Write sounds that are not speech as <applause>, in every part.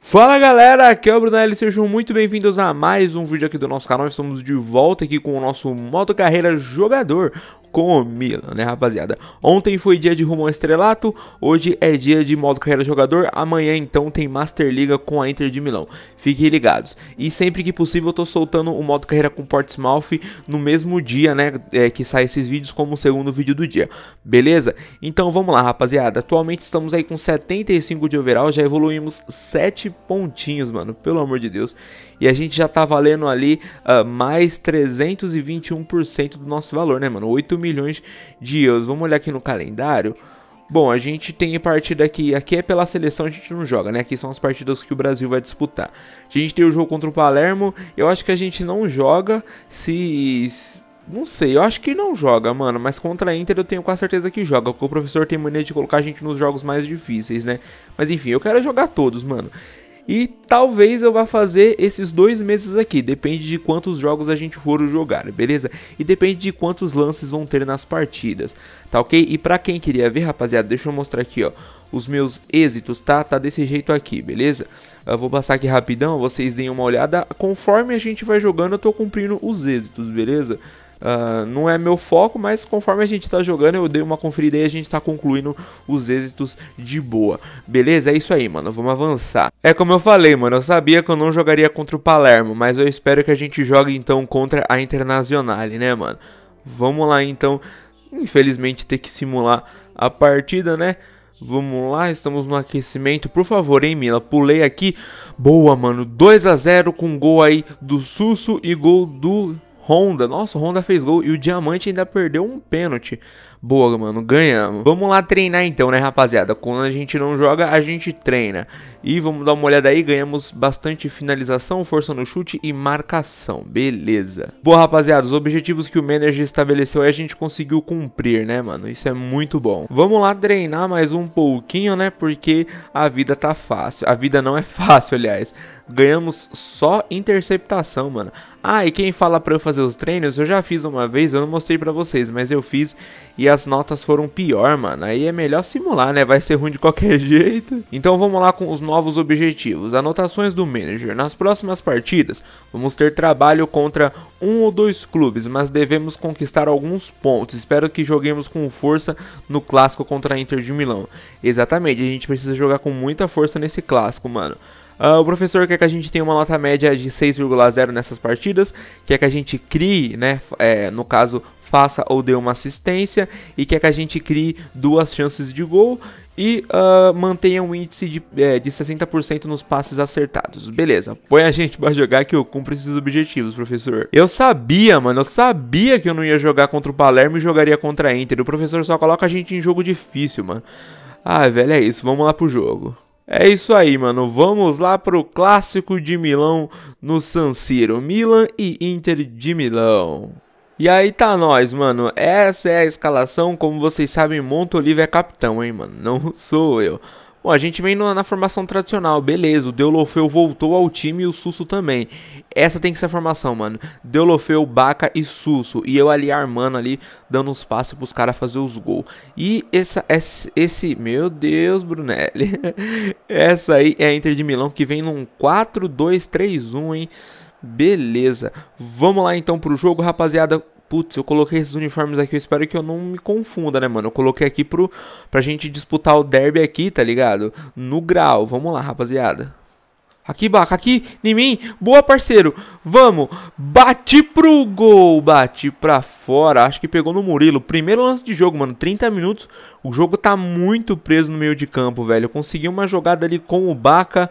Fala galera, aqui é o Brunelli, sejam muito bem-vindos a mais um vídeo aqui do nosso canal, estamos de volta aqui com o nosso Moto Carreira Jogador, com o Milan, né, rapaziada? Ontem foi dia de rumo ao estrelato, hoje é dia de modo carreira jogador, amanhã então tem Master Liga com a Inter de Milão. Fiquem ligados. E sempre que possível eu tô soltando o modo carreira com Portsmouth no mesmo dia, né, é, que sai esses vídeos como o segundo vídeo do dia. Beleza? Então vamos lá, rapaziada. Atualmente estamos aí com 75 de overall, já evoluímos 7 pontinhos, mano. Pelo amor de Deus e a gente já tá valendo ali uh, mais 321% do nosso valor, né, mano? 8 milhões de euros. Vamos olhar aqui no calendário. Bom, a gente tem partida aqui, aqui é pela seleção, a gente não joga, né? Aqui são as partidas que o Brasil vai disputar. A gente tem o jogo contra o Palermo, eu acho que a gente não joga se... Não sei, eu acho que não joga, mano, mas contra a Inter eu tenho com certeza que joga, porque o professor tem mania de colocar a gente nos jogos mais difíceis, né? Mas enfim, eu quero jogar todos, mano. E talvez eu vá fazer esses dois meses aqui, depende de quantos jogos a gente for jogar, beleza? E depende de quantos lances vão ter nas partidas, tá ok? E pra quem queria ver, rapaziada, deixa eu mostrar aqui, ó, os meus êxitos, tá? Tá desse jeito aqui, beleza? Eu vou passar aqui rapidão, vocês deem uma olhada, conforme a gente vai jogando eu tô cumprindo os êxitos, beleza? Beleza? Uh, não é meu foco, mas conforme a gente tá jogando, eu dei uma conferida e a gente tá concluindo os êxitos de boa. Beleza? É isso aí, mano. Vamos avançar. É como eu falei, mano. Eu sabia que eu não jogaria contra o Palermo, mas eu espero que a gente jogue então contra a Internazionale, né, mano? Vamos lá, então. Infelizmente, ter que simular a partida, né? Vamos lá, estamos no aquecimento. Por favor, hein, Mila? Pulei aqui. Boa, mano. 2 a 0 com gol aí do Susso e gol do Honda, nossa, Honda fez gol e o Diamante ainda perdeu um pênalti. Boa, mano, ganhamos. Vamos lá treinar então, né, rapaziada? Quando a gente não joga, a gente treina. E vamos dar uma olhada aí, ganhamos bastante finalização, força no chute e marcação, beleza. Boa, rapaziada, os objetivos que o manager estabeleceu aí a gente conseguiu cumprir, né, mano? Isso é muito bom. Vamos lá treinar mais um pouquinho, né, porque a vida tá fácil. A vida não é <laughs> fácil, aliás. Ganhamos só interceptação, mano. Ah, e quem fala pra eu fazer os treinos, eu já fiz uma vez, eu não mostrei pra vocês, mas eu fiz e a as notas foram pior, mano. Aí é melhor simular, né? Vai ser ruim de qualquer <laughs> jeito. Então vamos lá com os novos objetivos. Anotações do manager. Nas próximas partidas, vamos ter trabalho contra um ou dois clubes, mas devemos conquistar alguns pontos. Espero que joguemos com força no clássico contra a Inter de Milão. Exatamente, a gente precisa jogar com muita força nesse clássico, mano. Uh, o professor quer que a gente tenha uma nota média de 6,0 nessas partidas, quer que a gente crie, né, é, no caso, faça ou dê uma assistência, e quer que a gente crie duas chances de gol e uh, mantenha um índice de, é, de 60% nos passes acertados. Beleza, põe a gente pra jogar que eu cumpro esses objetivos, professor. Eu sabia, mano, eu sabia que eu não ia jogar contra o Palermo e jogaria contra a Inter. O professor só coloca a gente em jogo difícil, mano. Ah, velho, é isso, vamos lá pro jogo. É isso aí, mano. Vamos lá pro clássico de Milão no San Siro. Milan e Inter de Milão. E aí tá nós, mano. Essa é a escalação. Como vocês sabem, Montolivo é capitão, hein, mano. Não <laughs> sou eu. Bom, a gente vem na, na formação tradicional, beleza. O Deulofeu voltou ao time e o Susso também. Essa tem que ser a formação, mano. Deulofeu, Baca e Susso. E eu ali armando ali, dando uns passos pros caras fazer os gols. E essa, esse, esse. Meu Deus, Brunelli. <laughs> essa aí é a Inter de Milão que vem num 4-2-3-1, hein? Beleza. Vamos lá então pro jogo, rapaziada. Putz, eu coloquei esses uniformes aqui, eu espero que eu não me confunda, né, mano? Eu coloquei aqui pro, pra gente disputar o derby aqui, tá ligado? No grau. Vamos lá, rapaziada. Aqui, Baca, aqui, em mim. Boa, parceiro. Vamos. Bati pro gol. Bati pra fora. Acho que pegou no Murilo. Primeiro lance de jogo, mano. 30 minutos. O jogo tá muito preso no meio de campo, velho. Eu consegui uma jogada ali com o Baca.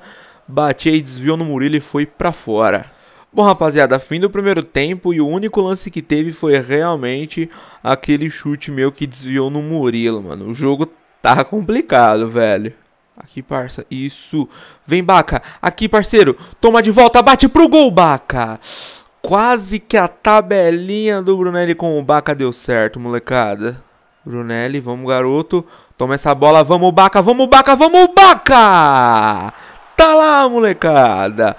Bati aí, desviou no Murilo e foi pra fora. Bom, rapaziada, fim do primeiro tempo e o único lance que teve foi realmente aquele chute meu que desviou no Murilo, mano. O jogo tá complicado, velho. Aqui, parça. Isso. Vem, Baca. Aqui, parceiro. Toma de volta. Bate pro gol, Baca. Quase que a tabelinha do Brunelli com o Baca deu certo, molecada. Brunelli, vamos, garoto. Toma essa bola. Vamos, Baca. Vamos, Baca. Vamos, Baca. Tá lá, molecada.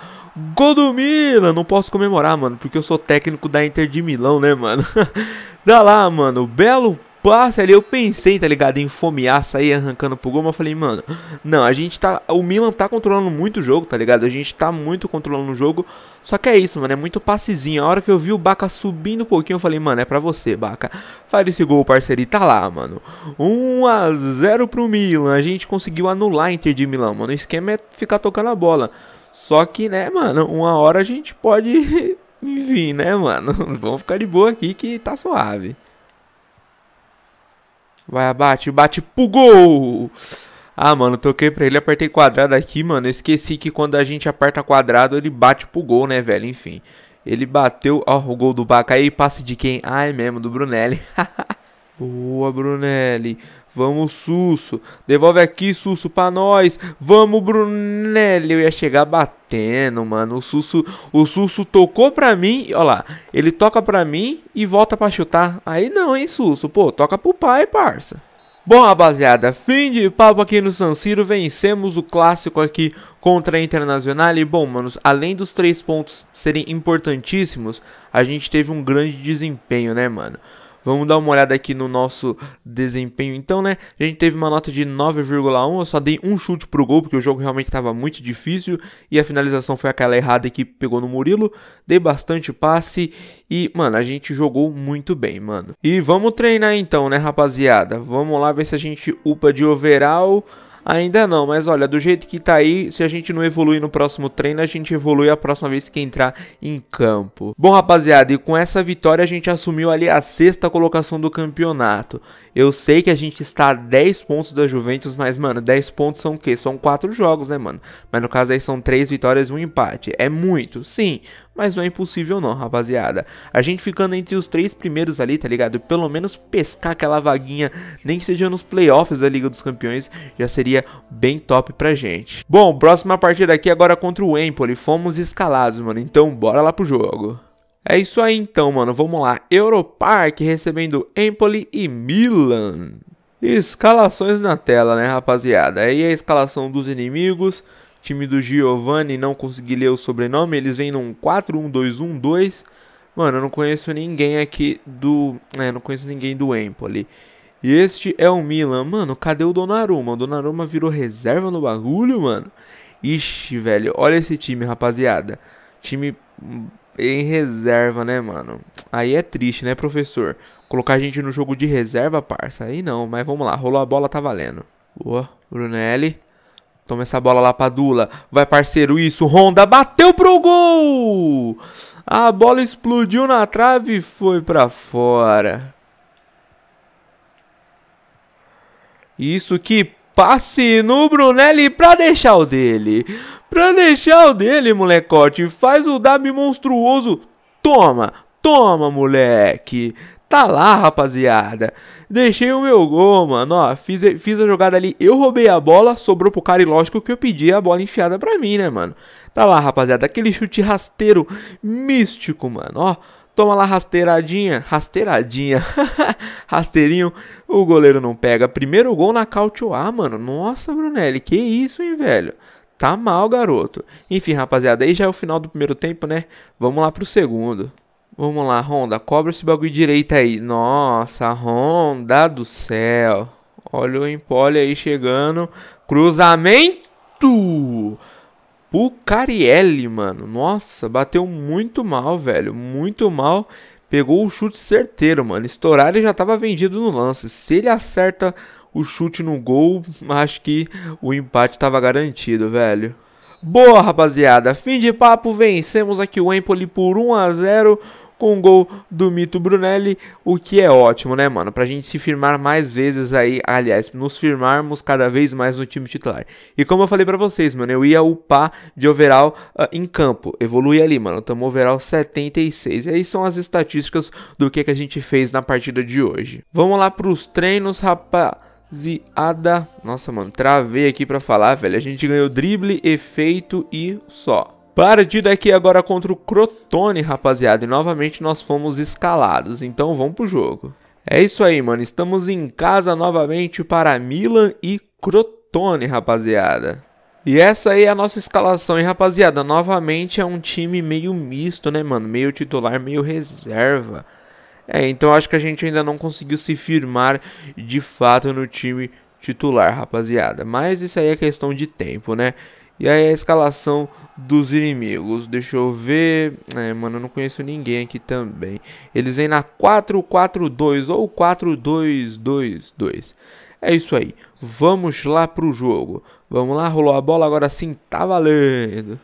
Gol do Milan! Não posso comemorar, mano, porque eu sou técnico da Inter de Milão, né, mano? <laughs> Dá lá, mano. Belo passe ali, eu pensei, tá ligado? Em fomear, sair arrancando pro gol, mas eu falei, mano, não, a gente tá. O Milan tá controlando muito o jogo, tá ligado? A gente tá muito controlando o jogo. Só que é isso, mano, é muito passezinho. A hora que eu vi o Baca subindo um pouquinho, eu falei, mano, é pra você, Baca. Faz esse gol, parceria. Tá lá, mano. 1 a 0 pro Milan. A gente conseguiu anular a Inter de Milão, mano. O esquema é ficar tocando a bola. Só que, né, mano, uma hora a gente pode. Enfim, <laughs> né, mano? <laughs> Vamos ficar de boa aqui que tá suave. Vai, abate, bate pro gol! Ah, mano, toquei pra ele, apertei quadrado aqui, mano. Esqueci que quando a gente aperta quadrado, ele bate pro gol, né, velho? Enfim. Ele bateu, ó, o gol do Baca aí, passe de quem? Ai, ah, é mesmo, do Brunelli. <laughs> Boa, Brunelli. Vamos, Susso. Devolve aqui, Susso, pra nós. Vamos, Brunelli. Eu ia chegar batendo, mano. O Susso, o Susso tocou pra mim. Olha lá. Ele toca pra mim e volta pra chutar. Aí não, hein, Susso. Pô, toca pro pai, parça. Bom, rapaziada, fim de papo aqui no San Siro, vencemos o clássico aqui contra a Internacional e, bom, manos, além dos três pontos serem importantíssimos, a gente teve um grande desempenho, né, mano? Vamos dar uma olhada aqui no nosso desempenho então, né? A gente teve uma nota de 9,1, eu só dei um chute pro gol, porque o jogo realmente estava muito difícil, e a finalização foi aquela errada que pegou no Murilo, dei bastante passe, e, mano, a gente jogou muito bem, mano. E vamos treinar então, né, rapaziada? Vamos lá ver se a gente upa de overall... Ainda não, mas olha, do jeito que tá aí, se a gente não evoluir no próximo treino, a gente evolui a próxima vez que entrar em campo. Bom, rapaziada, e com essa vitória a gente assumiu ali a sexta colocação do campeonato. Eu sei que a gente está a 10 pontos da Juventus, mas, mano, 10 pontos são o quê? São 4 jogos, né, mano? Mas no caso aí são 3 vitórias e um empate. É muito, sim, mas não é impossível não, rapaziada. A gente ficando entre os três primeiros ali, tá ligado? Pelo menos pescar aquela vaguinha, nem que seja nos playoffs da Liga dos Campeões, já seria bem top pra gente. Bom, próxima partida aqui agora contra o Empoli, fomos escalados, mano, então bora lá pro jogo. É isso aí então, mano, vamos lá. Europark recebendo Empoli e Milan. Escalações na tela, né, rapaziada? Aí a escalação dos inimigos, time do Giovanni, não consegui ler o sobrenome, eles vêm num 4-1-2-1-2. Mano, eu não conheço ninguém aqui do. É, não conheço ninguém do Empoli. E este é o Milan. Mano, cadê o Donnarumma? O Donnarumma virou reserva no bagulho, mano. Ixi, velho, olha esse time, rapaziada. Time em reserva, né, mano? Aí é triste, né, professor? Colocar a gente no jogo de reserva, parça. Aí não, mas vamos lá, rolou a bola, tá valendo. Boa, Brunelli. Toma essa bola lá pra Dula. Vai, parceiro, isso. Honda bateu pro gol! A bola explodiu na trave e foi pra fora. Isso que passe no Brunelli pra deixar o dele. Pra deixar o dele, molecote. Faz o W monstruoso. Toma, toma, moleque tá lá, rapaziada. Deixei o meu gol, mano, ó, fiz, fiz a jogada ali, eu roubei a bola, sobrou pro cara e lógico que eu pedi a bola enfiada pra mim, né, mano. Tá lá, rapaziada, aquele chute rasteiro místico, mano, ó. Toma lá rasteiradinha, rasteiradinha, <laughs> rasteirinho, o goleiro não pega. Primeiro gol na Cautioá, mano. Nossa, Brunelli, que isso, hein, velho? Tá mal, garoto. Enfim, rapaziada, aí já é o final do primeiro tempo, né? Vamos lá pro segundo. Vamos lá, Honda, cobra esse bagulho direito aí. Nossa, Honda do céu. Olha o Empoli aí chegando. Cruzamento! Pucarielli, mano. Nossa, bateu muito mal, velho. Muito mal. Pegou o chute certeiro, mano. Estourar ele já tava vendido no lance. Se ele acerta o chute no gol, <laughs> acho que o empate tava garantido, velho. Boa, rapaziada. Fim de papo. Vencemos aqui o Empoli por 1 a 0 com um gol do Mito Brunelli, o que é ótimo, né, mano? Pra gente se firmar mais vezes aí, aliás, nos firmarmos cada vez mais no time titular. E como eu falei para vocês, mano, eu ia upar de overall uh, em campo, evolui ali, mano, tamo overall 76. E aí são as estatísticas do que, que a gente fez na partida de hoje. Vamos lá pros treinos, rapaz. Ziada. Nossa, mano, travei aqui para falar, velho. A gente ganhou drible, efeito e só. Partida aqui é agora contra o Crotone, rapaziada, e novamente nós fomos escalados, então vamos pro jogo. É isso aí, mano, estamos em casa novamente para Milan e Crotone, rapaziada. E essa aí é a nossa escalação, hein, rapaziada, novamente é um time meio misto, né, mano, meio titular, meio reserva. É, então acho que a gente ainda não conseguiu se firmar de fato no time titular, rapaziada, mas isso aí é questão de tempo, né. E aí a escalação dos inimigos. Deixa eu ver. É, mano, eu não conheço ninguém aqui também. Eles vêm na 4-4-2 ou 4-2-2-2. É isso aí. Vamos lá pro jogo. Vamos lá, rolou a bola, agora sim, tá valendo.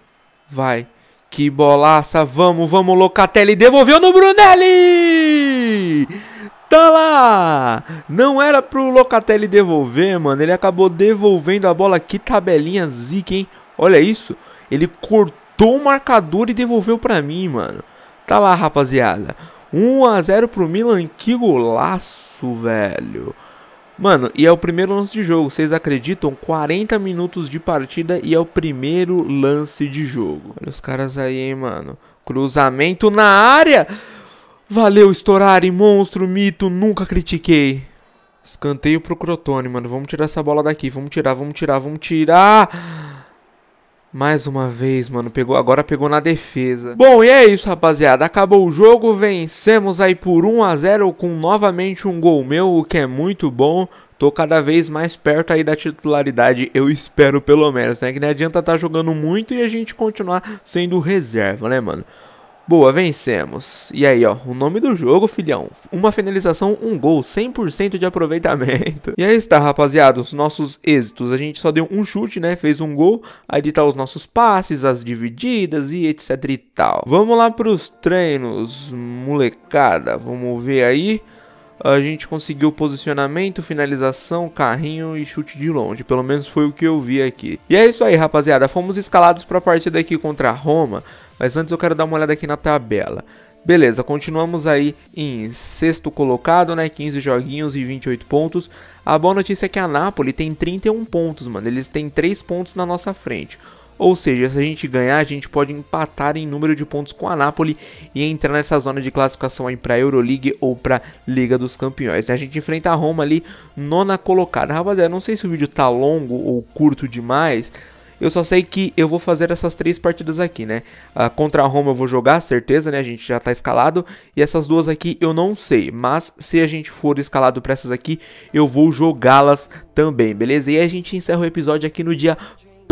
Vai. Que bolaça, vamos, vamos, Locatelli, devolveu no Brunelli! Tá lá! Não era pro Locatelli devolver, mano, ele acabou devolvendo a bola, que tabelinha zica, hein? Olha isso. Ele cortou o marcador e devolveu para mim, mano. Tá lá, rapaziada. 1 a 0 pro Milan. Que golaço, velho. Mano, e é o primeiro lance de jogo. Vocês acreditam? 40 minutos de partida e é o primeiro lance de jogo. Olha os caras aí, hein, mano. Cruzamento na área. Valeu, Storari, monstro, mito, nunca critiquei. Escanteio pro Crotone, mano. Vamos tirar essa bola daqui. Vamos tirar, vamos tirar, vamos tirar. Mais uma vez, mano, pegou, agora pegou na defesa. Bom, e é isso, rapaziada. Acabou o jogo, vencemos aí por 1 a 0 com novamente um gol meu, o que é muito bom. Tô cada vez mais perto aí da titularidade, eu espero pelo menos, né? Que não adianta estar tá jogando muito e a gente continuar sendo reserva, né, mano? Boa, vencemos. E aí, ó, o nome do jogo, filhão. Uma finalização, um gol, 100% de aproveitamento. E aí está, rapaziada, os nossos êxitos. A gente só deu um chute, né, fez um gol. Aí tá os nossos passes, as divididas e etc e tal. Vamos lá pros treinos, molecada. Vamos ver aí a gente conseguiu posicionamento, finalização, carrinho e chute de longe. Pelo menos foi o que eu vi aqui. E é isso aí, rapaziada. Fomos escalados para a partida aqui contra a Roma. Mas antes eu quero dar uma olhada aqui na tabela. Beleza, continuamos aí em sexto colocado, né? 15 joguinhos e 28 pontos. A boa notícia é que a Napoli tem 31 pontos, mano. Eles têm 3 pontos na nossa frente. Ou seja, se a gente ganhar, a gente pode empatar em número de pontos com a Napoli e entrar nessa zona de classificação aí para Euroleague ou para Liga dos Campeões. Né? A gente enfrenta a Roma ali, nona colocada. Rapaziada, não sei se o vídeo tá longo ou curto demais, eu só sei que eu vou fazer essas três partidas aqui, né? Ah, contra a Roma eu vou jogar, certeza, né? A gente já tá escalado. E essas duas aqui eu não sei. Mas se a gente for escalado pra essas aqui, eu vou jogá-las também, beleza? E a gente encerra o episódio aqui no dia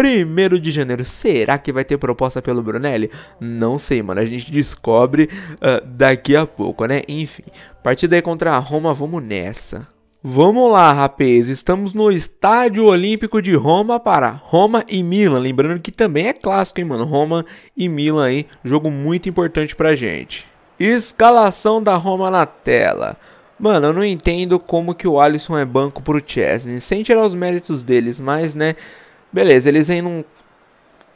1 de janeiro. Será que vai ter proposta pelo Brunelli? Não sei, mano. A gente descobre uh, daqui a pouco, né? Enfim, partida aí contra a Roma, vamos nessa. Vamos lá, rapaz. Estamos no Estádio Olímpico de Roma para Roma e Milan. Lembrando que também é clássico, hein, mano? Roma e Milan aí, jogo muito importante pra gente. Escalação da Roma na tela. Mano, eu não entendo como que o Alisson é banco pro Chesney. Sem tirar os méritos deles, mas, né, Beleza, eles vêm num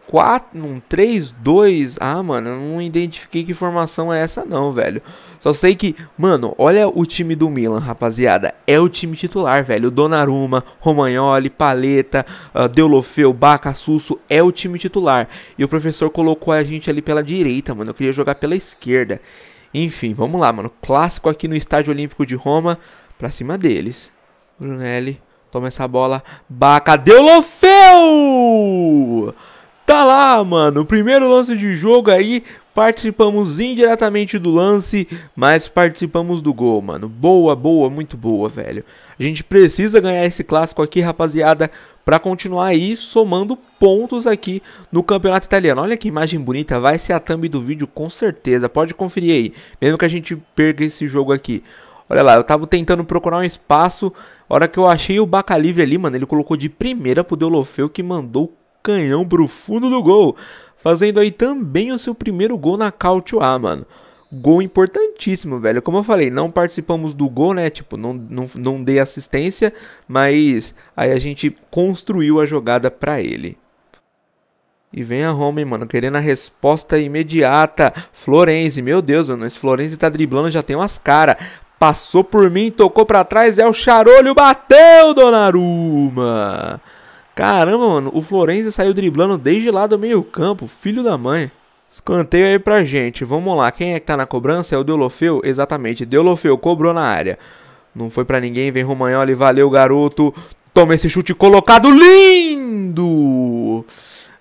4, num 3, 2. Ah, mano, eu não identifiquei que formação é essa, não, velho. Só sei que, mano, olha o time do Milan, rapaziada. É o time titular, velho. Donnarumma, Romagnoli, Paleta, uh, Deulofeu, Baca, Susso. É o time titular. E o professor colocou a gente ali pela direita, mano. Eu queria jogar pela esquerda. Enfim, vamos lá, mano. Clássico aqui no Estádio Olímpico de Roma. Pra cima deles. Brunelli. Toma essa bola. Bah, o Lofeu? Tá lá, mano. Primeiro lance de jogo aí. Participamos indiretamente do lance, mas participamos do gol, mano. Boa, boa, muito boa, velho. A gente precisa ganhar esse clássico aqui, rapaziada, para continuar aí somando pontos aqui no campeonato italiano. Olha que imagem bonita, vai ser a thumb do vídeo com certeza. Pode conferir aí, mesmo que a gente perca esse jogo aqui. Olha lá, eu tava tentando procurar um espaço. hora que eu achei o Baca Livre ali, mano, ele colocou de primeira pro Deulofeu que mandou o canhão pro fundo do gol. Fazendo aí também o seu primeiro gol na Cautio A, mano. Gol importantíssimo, velho. Como eu falei, não participamos do gol, né? Tipo, não, não, não dei assistência, mas aí a gente construiu a jogada para ele. E vem a Roma, hein, mano, querendo a resposta imediata. Florenzi, meu Deus, mano, esse Florenzi tá driblando já tem umas caras. Passou por mim, tocou para trás, é o Charolho, bateu Donnarumma. Caramba, mano, o Florenzi saiu driblando desde lá do meio campo, filho da mãe. Escanteio aí pra gente, vamos lá, quem é que tá na cobrança? É o Deulofeu? Exatamente, Deulofeu cobrou na área. Não foi para ninguém, vem Romagnoli, valeu garoto. Toma esse chute colocado, lindo!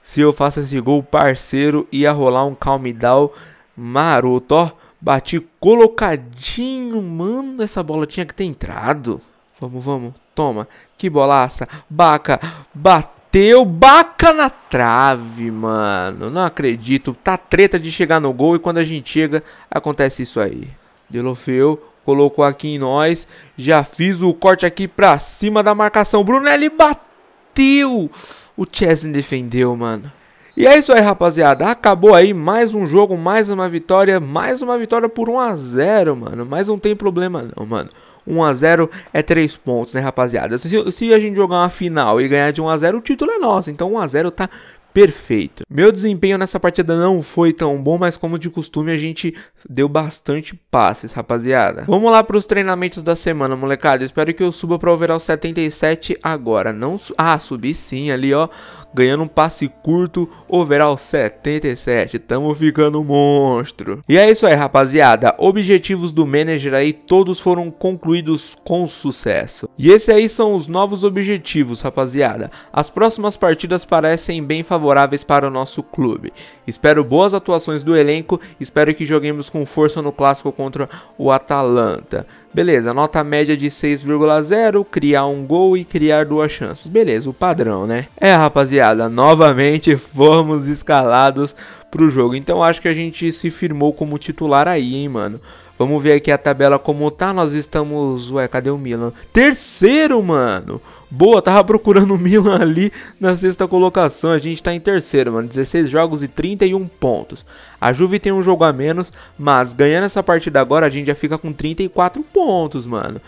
Se eu faço esse gol, parceiro, ia rolar um calmidal maroto, ó. Bati colocadinho, mano. Essa bola tinha que ter entrado. Vamos, vamos. Toma. Que bolaça. Baca. Bateu. Baca na trave, mano. Não acredito. Tá treta de chegar no gol e quando a gente chega, acontece isso aí. Delofeu colocou aqui em nós. Já fiz o corte aqui pra cima da marcação. Brunelli bateu. O Chesney defendeu, mano. E é isso aí, rapaziada. Acabou aí mais um jogo, mais uma vitória, mais uma vitória por 1 a 0, mano. Mas não tem problema não, mano. 1 a 0 é 3 pontos, né, rapaziada? Se, se, a gente jogar uma final e ganhar de 1 a 0, o título é nosso. Então 1 a 0 tá perfeito. Meu desempenho nessa partida não foi tão bom, mas como de costume a gente deu bastante passes, rapaziada. Vamos lá para os treinamentos da semana, molecada. espero que eu suba para o overall 77 agora. Não, su ah, subi sim ali, ó ganhando um passe curto, overall 77. Tamo ficando monstro. E é isso aí, rapaziada. Objetivos do manager aí, todos foram concluídos com sucesso. E esses aí são os novos objetivos, rapaziada. As próximas partidas parecem bem favoráveis para o nosso clube. Espero boas atuações do elenco, espero que joguemos com força no clássico contra o Atalanta. Beleza, nota média de 6,0, criar um gol e criar duas chances. Beleza, o padrão, né? É, rapaziada, novamente <laughs> fomos escalados pro jogo. Então acho que a gente se firmou como titular aí, hein, mano. Vamos ver aqui a tabela como tá. Nós estamos, ué, cadê o Milan? Terceiro, mano. Boa, tava procurando o Milan ali na sexta colocação. A gente tá em terceiro, mano. 16 jogos e 31 pontos. A Juve tem um jogo a menos, mas ganhando essa partida agora, a gente já fica com 34 pontos, mano.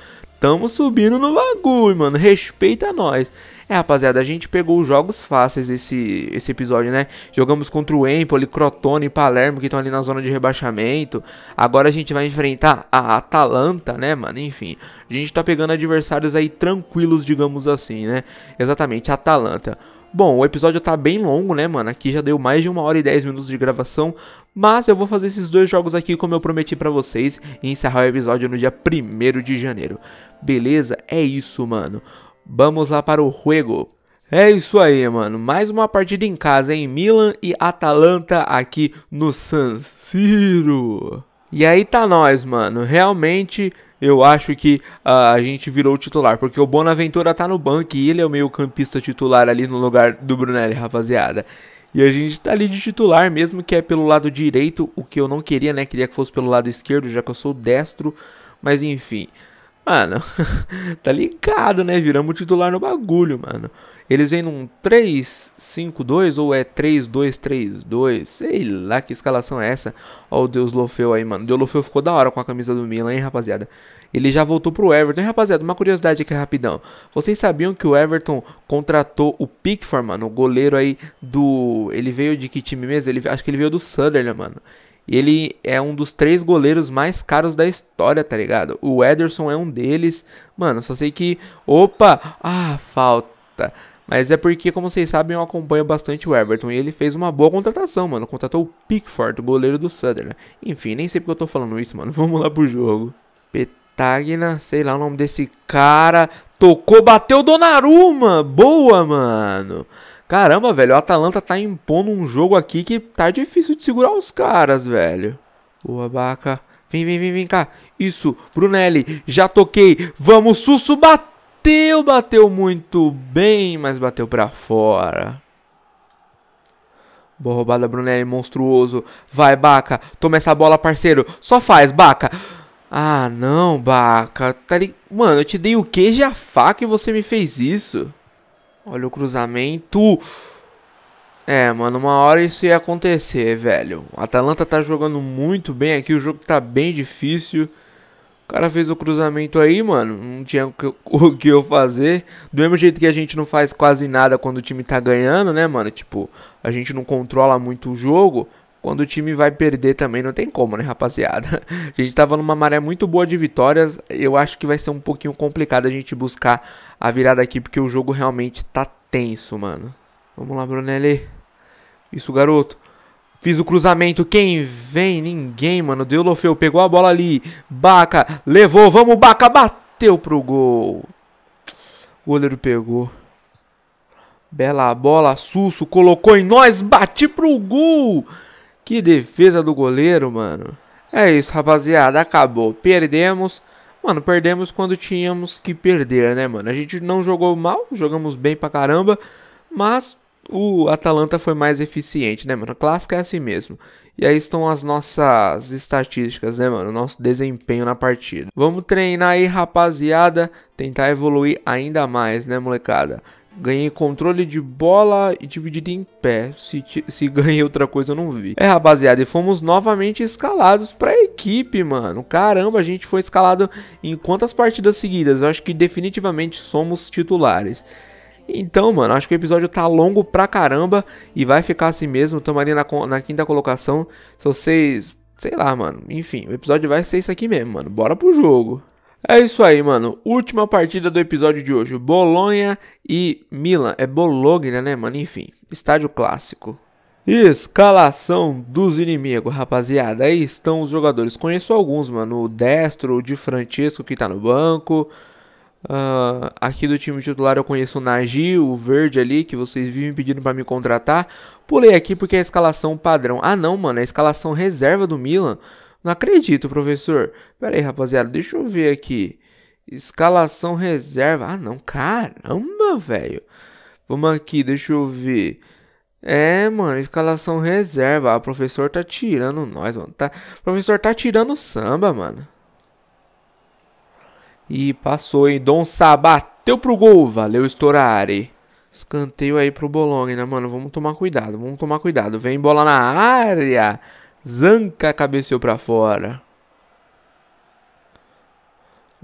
Tamo subindo no bagulho, mano. Respeita nós. É, rapaziada, a gente pegou os jogos fáceis esse, esse episódio, né? Jogamos contra o Empoli, Crotone e Palermo, que estão ali na zona de rebaixamento. Agora a gente vai enfrentar a Atalanta, né, mano? Enfim, a gente tá pegando adversários aí tranquilos, digamos assim, né? Exatamente, Atalanta. Bom, o episódio tá bem longo, né, mano? Aqui já deu mais de uma hora e 10 minutos de gravação, mas eu vou fazer esses dois jogos aqui como eu prometi para vocês e encerrar o episódio no dia 1 de janeiro. Beleza? É isso, mano. Vamos lá para o jogo. É isso aí, mano. Mais uma partida em casa, em Milan e Atalanta aqui no San Siro. E aí tá nós, mano. Realmente eu acho que uh, a gente virou titular, porque o Bonaventura tá no banco e ele é o meio campista titular ali no lugar do Brunelli, rapaziada. E a gente tá ali de titular, mesmo que é pelo lado direito, o que eu não queria, né? Queria que fosse pelo lado esquerdo, já que eu sou destro, mas enfim. Mano, <laughs> tá ligado, né? Viramos titular no bagulho, mano. Eles vêm num 3-5-2 ou é 3-2-3-2? Sei lá que escalação é essa. Ó, o Deus Lofeu aí, mano. Deus Lofeu ficou da hora com a camisa do Milan, hein, rapaziada? Ele já voltou pro Everton. Hein, rapaziada, uma curiosidade aqui rapidão. Vocês sabiam que o Everton contratou o Pickford, mano? O goleiro aí do. Ele veio de que time mesmo? Ele... Acho que ele veio do Sunderland, mano. Ele é um dos três goleiros mais caros da história, tá ligado? O Ederson é um deles. Mano, só sei que. Opa! Ah, falta. Mas é porque, como vocês sabem, eu acompanho bastante o Everton e ele fez uma boa contratação, mano. Contratou o Pickford, o goleiro do Sunderland. Enfim, nem sei porque eu tô falando isso, mano. <laughs> Vamos lá pro jogo. Petagna, sei lá o nome desse cara. Tocou, bateu Donnarumma. Boa, mano. Caramba, velho, o Atalanta tá impondo um jogo aqui que tá difícil de segurar os caras, velho. Boa, Baca. Vem, vem, vem, vem cá. Isso, Brunelli, já toquei. Vamos, Susso, bateu bateu, bateu muito bem, mas bateu para fora. Boa roubada, Brunelli, monstruoso. Vai, Baca, toma essa bola, parceiro. Só faz, Baca. Ah, não, Baca. Tá li... Mano, eu te dei o queijo e a faca e você me fez isso. Olha o cruzamento. É, mano, uma hora isso ia acontecer, velho. O Atalanta tá jogando muito bem aqui, o jogo tá bem difícil cara fez o cruzamento aí, mano. Não tinha <laughs> o que eu fazer. Do mesmo jeito que a gente não faz quase nada quando o time tá ganhando, né, mano? Tipo, a gente não controla muito o jogo. Quando o time vai perder também, não tem como, né, rapaziada? <laughs> A gente tava numa maré muito boa de vitórias. Eu acho que vai ser um pouquinho complicado a gente buscar a virada aqui, porque o jogo realmente tá tenso, mano. Vamos lá, Brunelli. Isso, garoto. Fiz o cruzamento. Quem vem? Ninguém, mano. Deu Deulofeu pegou a bola ali. Baca. Levou. Vamos, Baca. Bateu pro gol. O goleiro pegou. Bela bola. Susso. Colocou em nós. Bati pro gol. Que defesa do goleiro, mano. É isso, rapaziada. Acabou. Perdemos. Mano, perdemos quando tínhamos que perder, né, mano? A gente não jogou mal, jogamos bem pra caramba, mas o Atalanta foi mais eficiente, né, mano? Clássico é assim mesmo. E aí estão as nossas estatísticas, né, mano? Nosso desempenho na partida. Vamos treinar aí, rapaziada. Tentar evoluir ainda mais, né, molecada? Ganhei controle de bola e dividido em pé. Se, se <laughs> ganhei outra coisa, eu não vi. É, rapaziada, e fomos novamente escalados pra equipe, mano. Caramba, a gente foi escalado em quantas partidas seguidas? Eu acho que definitivamente somos titulares. Então, mano, acho que o episódio tá longo pra caramba e vai ficar assim mesmo. Tamo ali na, na quinta colocação. Se vocês. Sei lá, mano. Enfim, o episódio vai ser isso aqui mesmo, mano. Bora pro jogo. É isso aí, mano. Última partida do episódio de hoje. Bolonha e Milan. É Bologna, né, mano? Enfim, estádio clássico. Escalação dos inimigos, rapaziada. Aí estão os jogadores. Conheço alguns, mano. O Destro, o Di Francesco que tá no banco. Uh, aqui do time titular eu conheço o Nagi, o Verde ali, que vocês vivem pedindo para me contratar. Pulei aqui porque é a escalação padrão. Ah não, mano, é a escalação reserva do Milan. Não acredito, professor. Pera aí, rapaziada, deixa eu ver aqui. Escalação reserva. Ah não, caramba, velho. Vamos aqui, deixa eu ver. É, mano, escalação reserva. Ah, o professor tá tirando nós, mano. Tá... O professor tá tirando samba, mano. E passou, hein? Dom Sá bateu pro gol. Valeu, Estorari Escanteio aí pro Bologna, né, mano? Vamos tomar cuidado, vamos tomar cuidado. Vem bola na área. Zanca cabeceou pra fora.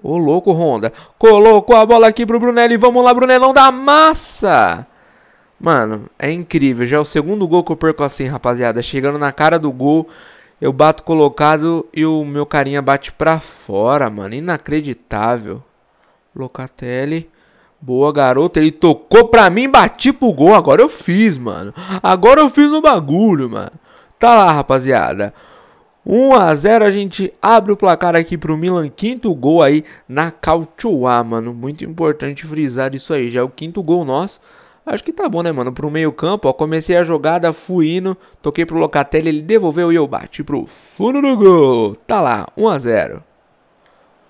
Ô, louco, Honda. Colocou a bola aqui pro Brunelli. Vamos lá, Brunelão da massa. Mano, é incrível. Já é o segundo gol que eu perco assim, rapaziada. Chegando na cara do gol. Eu bato colocado e o meu carinha bate pra fora, mano. Inacreditável. Locatelli. Boa, garota. Ele tocou pra mim, bati pro gol. Agora eu fiz, mano. Agora eu fiz um bagulho, mano. Tá lá, rapaziada. 1 a 0 a gente abre o placar aqui pro Milan, quinto gol aí na Cautioá, mano. Muito importante frisar isso aí, já é o quinto gol nosso. Acho que tá bom, né, mano? Pro meio campo, ó, comecei a jogada, fui indo, toquei pro Locatelli, ele devolveu e eu bati pro fundo do gol. Tá lá, 1 a 0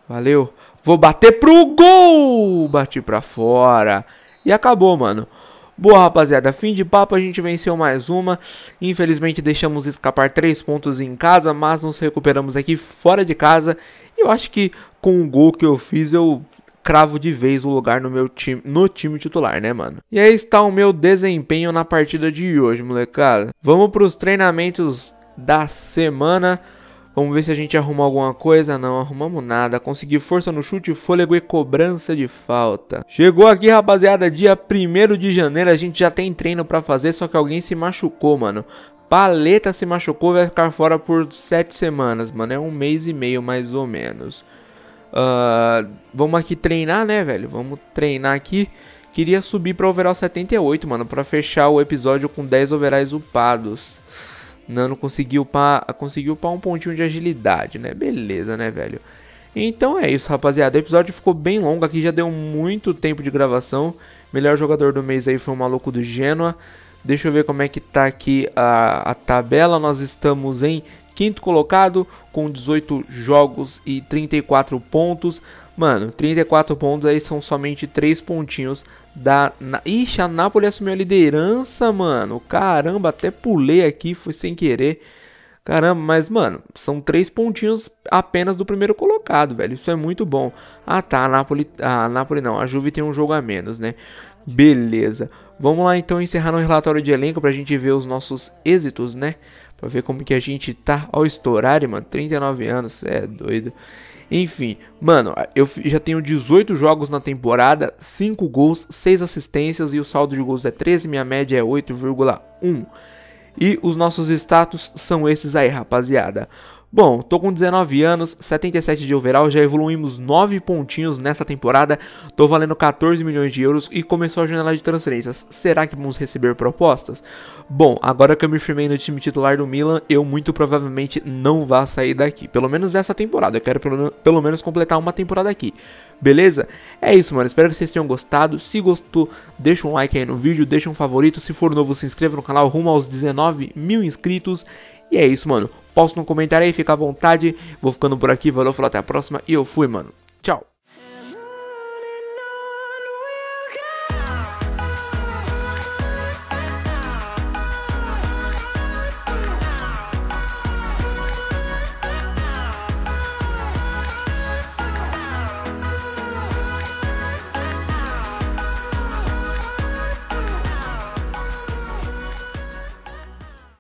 Valeu. Vou bater pro gol! Bati pra fora. E acabou, mano. Boa, rapaziada. Fim de papo, a gente venceu mais uma. Infelizmente, deixamos escapar três pontos em casa, mas nos recuperamos aqui fora de casa. E eu acho que com o gol que eu fiz, eu cravo de vez o lugar no meu time, no time titular, né, mano? E aí está o meu desempenho na partida de hoje, molecada. Vamos para os treinamentos da semana. Vamos ver se a gente arruma alguma coisa. Não arrumamos nada. Consegui força no chute, fôlego e cobrança de falta. Chegou aqui, rapaziada. Dia 1 de janeiro. A gente já tem treino para fazer. Só que alguém se machucou, mano. Paleta se machucou. Vai ficar fora por 7 semanas, mano. É um mês e meio mais ou menos. Uh, vamos aqui treinar, né, velho? Vamos treinar aqui. Queria subir pra overall 78, mano. Pra fechar o episódio com 10 overalls upados. Nano conseguiu upar, conseguiu upar um pontinho de agilidade, né? Beleza, né, velho? Então é isso, rapaziada. O episódio ficou bem longo aqui, já deu muito tempo de gravação. Melhor jogador do mês aí foi o maluco do Genoa. Deixa eu ver como é que tá aqui a, a tabela. Nós estamos em quinto colocado com 18 jogos e 34 pontos. Mano, 34 pontos aí são somente 3 pontinhos da. Ixi, a Napoli assumiu a liderança, mano. Caramba, até pulei aqui, foi sem querer. Caramba, mas mano, são três pontinhos apenas do primeiro colocado, velho. Isso é muito bom. Ah tá, a Napoli, a Napoli não, a Juve tem um jogo a menos, né? Beleza. Vamos lá então encerrar no relatório de elenco pra gente ver os nossos êxitos, né? Pra ver como que a gente tá ao estourar, mano. 39 anos, é doido. Enfim, mano, eu já tenho 18 jogos na temporada, 5 gols, 6 assistências e o saldo de gols é 13, minha média é 8,1. E os nossos status são esses aí, rapaziada. Bom, tô com 19 anos, 77 de overall, já evoluímos 9 pontinhos nessa temporada, tô valendo 14 milhões de euros e começou a janela de transferências. Será que vamos receber propostas? Bom, agora que eu me firmei no time titular do Milan, eu muito provavelmente não vá sair daqui. Pelo menos essa temporada, eu quero pelo, pelo menos completar uma temporada aqui. Beleza? É isso, mano. Espero que vocês tenham gostado. Se gostou, deixa um like aí no vídeo, deixa um favorito. Se for novo, se inscreva no canal rumo aos 19 mil inscritos. E é isso, mano. Posta um comentário aí, fica à vontade. Vou ficando por aqui, valeu, falou, até a próxima e eu fui, mano. Tchau.